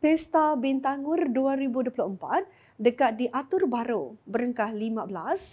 Pesta Bintangur 2024 dekat diatur baru berengkah 15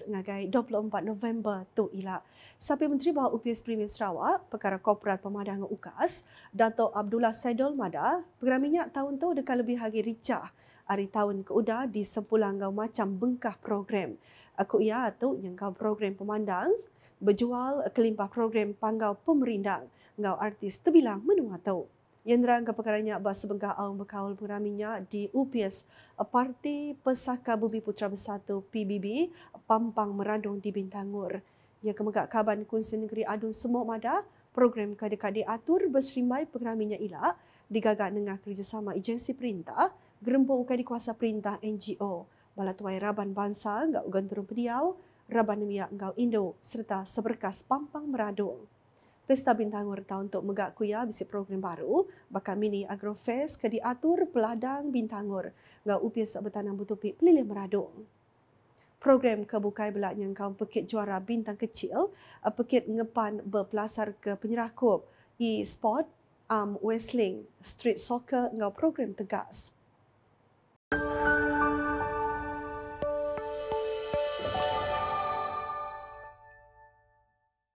ngagai 24 November tu ila. Sapi Menteri Bahawa UPS Premier Sarawak, Perkara Korporat Pemadang UKAS, Dato' Abdullah Saidul Mada, Pegera Minyak tahun tu dekat lebih hari ricah hari tahun keuda di sempulang kau macam bengkah program. Aku ia tu yang kau program pemandang, berjual kelimpah program panggau pemerindang, kau artis terbilang menua tau. Yenderaan Kepakarannya Abbas Sebengkah Aung Bekaul Puraminya di UPS eh, Parti Pesaka Bumi Putra Bersatu PBB Pampang Meradong di Bintangur. Ia kemegak kaban kunci negeri adun semua mada program kadi-kadi atur berserimbai pengeraminya ilak digagak dengan kerjasama agensi perintah gerembung kadi kuasa perintah NGO balatuai raban bansa enggak ugan turun pediau raban miak gak indo serta seberkas pampang meradung. Pesta Bintang Warta untuk Megak Kuya bisi program baru bakal mini agrofest ke diatur peladang Bintangor ngau upis betanam butupi pelilih meradu. Program kebukai belak yang kaum pekit juara bintang kecil, eh, pekit ngepan berpelasar ke penyerakup e-sport, um, wrestling, street soccer ngau program tegas.